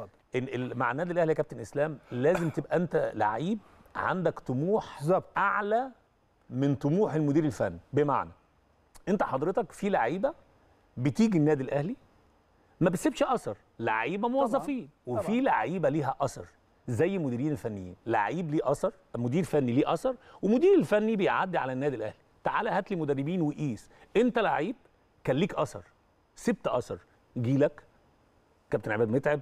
اتفضل النادي للاهلي يا كابتن اسلام لازم تبقى انت لعيب عندك طموح بالظبط اعلى من طموح المدير الفني بمعنى انت حضرتك في لعيبه بتيجي النادي الاهلي ما بتسيبش اثر لعيبه موظفين طبعا. وفي لعيبه ليها اثر زي مديرين الفنيين لعيب ليه اثر مدير فني ليه اثر ومدير الفني بيعدي على النادي الاهلي تعالى هات لي مدربين وقيس انت لعيب كان ليك اثر سبت اثر جيلك كابتن عماد متعب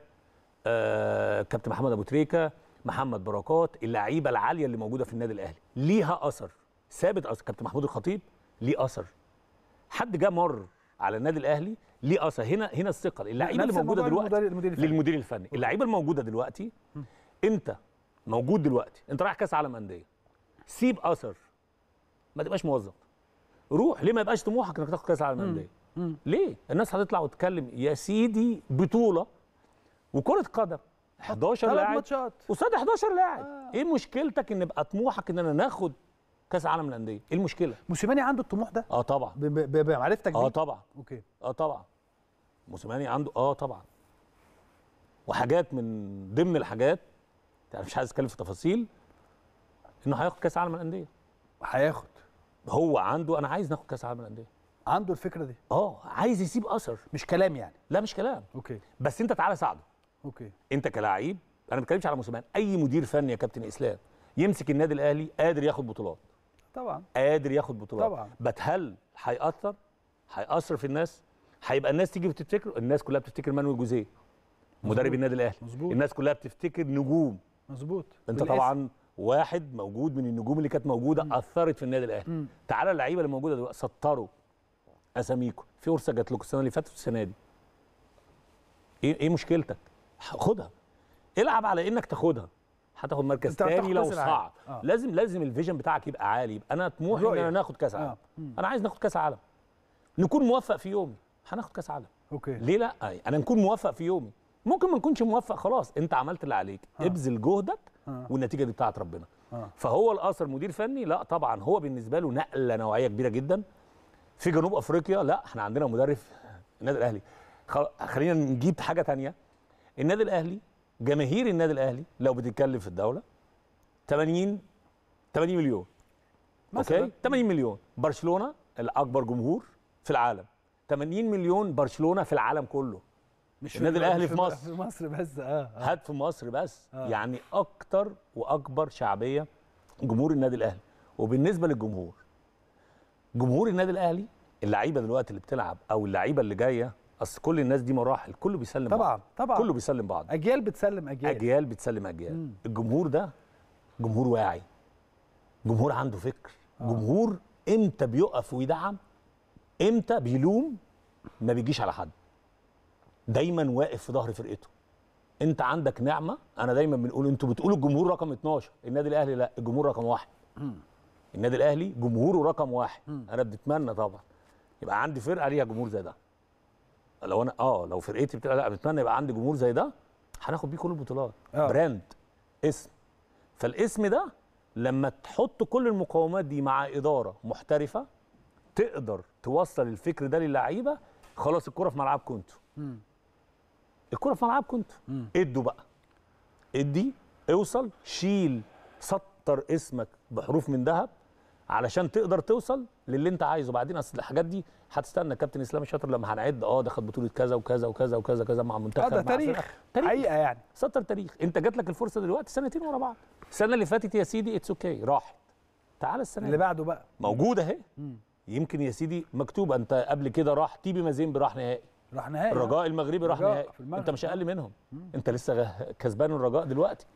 آه، كابتن محمد ابو تريكه محمد بركات اللعيبه العاليه اللي موجوده في النادي الاهلي ليها اثر ثابت اثر كابتن محمود الخطيب ليه اثر حد جه مر على النادي الاهلي ليه اثر هنا هنا الثقه اللعيبه اللي موجوده دلوقتي المدير للمدير الفني اللعيبه الموجوده دلوقتي انت موجود دلوقتي انت رايح كاس عالم انديه سيب اثر ما تبقاش موظف روح ليه ما يبقاش طموحك انك تاخد كاس عالم انديه ليه الناس هتطلع وتتكلم يا سيدي بطوله وكره قدم 11 لاعب ماتشات قصاد 11 لاعب آه. ايه مشكلتك ان يبقى طموحك اننا ناخد كاس عالم الانديه ايه المشكله موسيماني عنده الطموح ده اه طبعا بمعرفتك اه طبعا اوكي اه طبعا موسيماني عنده اه طبعا وحاجات من ضمن الحاجات يعني مش عايز اتكلم في تفاصيل انه هياخد كاس عالم الانديه هياخد هو عنده انا عايز ناخد كاس عالم الانديه عنده الفكره دي اه عايز يسيب اثر مش كلام يعني لا مش كلام اوكي بس انت تعالى ساعده اوكي انت كلاعب انا ما بتكلمش على موسيماني اي مدير فني يا كابتن اسلام يمسك النادي الاهلي قادر ياخد بطولات طبعا قادر ياخد بطولات طبعا بس هل هيأثر هيأثر في الناس هيبقى الناس تيجي بتفتكر الناس كلها بتفتكر مانويل جوزيه مدرب النادي الاهلي مظبوط الناس كلها بتفتكر نجوم مظبوط انت بالاسم. طبعا واحد موجود من النجوم اللي كانت موجوده مم. اثرت في النادي الاهلي تعالى اللعيبه اللي موجوده دلوقتي سطروا اساميكم في فرصه جات لكم السنه اللي فاتت والسنه دي ايه ايه مشكلتك خدها العب على انك تاخدها هتاخد مركز تاني لو صعب آه. لازم لازم الفيجن بتاعك يبقى عالي يبقى انا طموحي ان انا ناخد كاس عالم آه. انا عايز ناخد كاس عالم نكون موفق في يومي هناخد كاس عالم اوكي ليه لا انا نكون موفق في يومي ممكن ما نكونش موفق خلاص انت عملت اللي عليك آه. ابذل جهدك آه. والنتيجه دي بتاعت ربنا آه. فهو الاثر مدير فني لا طبعا هو بالنسبه له نقله نوعيه كبيره جدا في جنوب افريقيا لا احنا عندنا مدرب النادي الاهلي خلينا نجيب حاجه ثانيه النادي الاهلي جماهير النادي الاهلي لو بتتكلم في الدوله 80 80 مليون مثلا اوكي 80 مليون برشلونه الاكبر جمهور في العالم 80 مليون برشلونه في العالم كله مش النادي الاهلي في مصر في مصر بس اه, آه. هات في مصر بس آه. يعني اكتر واكبر شعبيه جمهور النادي الاهلي وبالنسبه للجمهور جمهور النادي الاهلي اللعيبه دلوقتي اللي بتلعب او اللعيبه اللي جايه اصل كل الناس دي مراحل كله بيسلم طبعا بعض. طبعا كله بيسلم بعض اجيال بتسلم اجيال اجيال بتسلم اجيال مم. الجمهور ده جمهور واعي جمهور عنده فكر آه. جمهور امتى بيقف ويدعم امتى بيلوم ما بيجيش على حد دايما واقف في ظهر فرقته انت عندك نعمه انا دايما بنقول انتوا بتقولوا الجمهور رقم 12 النادي الاهلي لا الجمهور رقم واحد النادي الاهلي جمهوره رقم واحد انا بتمنى طبعا يبقى عندي فرقه ليها جمهور زي ده لو انا اه لو فرقتي بتبقى لا بتمنى يبقى عندي جمهور زي ده هناخد بيه كل البطولات آه. براند اسم فالاسم ده لما تحط كل المقومات دي مع اداره محترفه تقدر توصل الفكر ده للعيبه خلاص الكره في ملعبكم انتوا الكره في ملعبكم انتوا ادوا بقى ادي اوصل شيل سطر اسمك بحروف من ذهب علشان تقدر توصل للي انت عايزه بعدين اصل الحاجات دي هتستنى كابتن اسلام الشاطر لما هنعد اه ده خد بطوله كذا وكذا وكذا وكذا كذا مع المنتخب آه، ده تاريخ تاريخ حقيقه يعني سطر تاريخ انت جات لك الفرصه دلوقتي سنتين ورا بعض السنه اللي فاتت يا سيدي اتس اوكي راحت تعالى السنه اللي بعده بقى موجوده اهي يمكن يا سيدي مكتوب انت قبل كده راح تيبي مازيمبي راح نهائي راح نهائي الرجاء المغربي راح نهائي انت مش اقل منهم مم. انت لسه كسبان الرجاء دلوقتي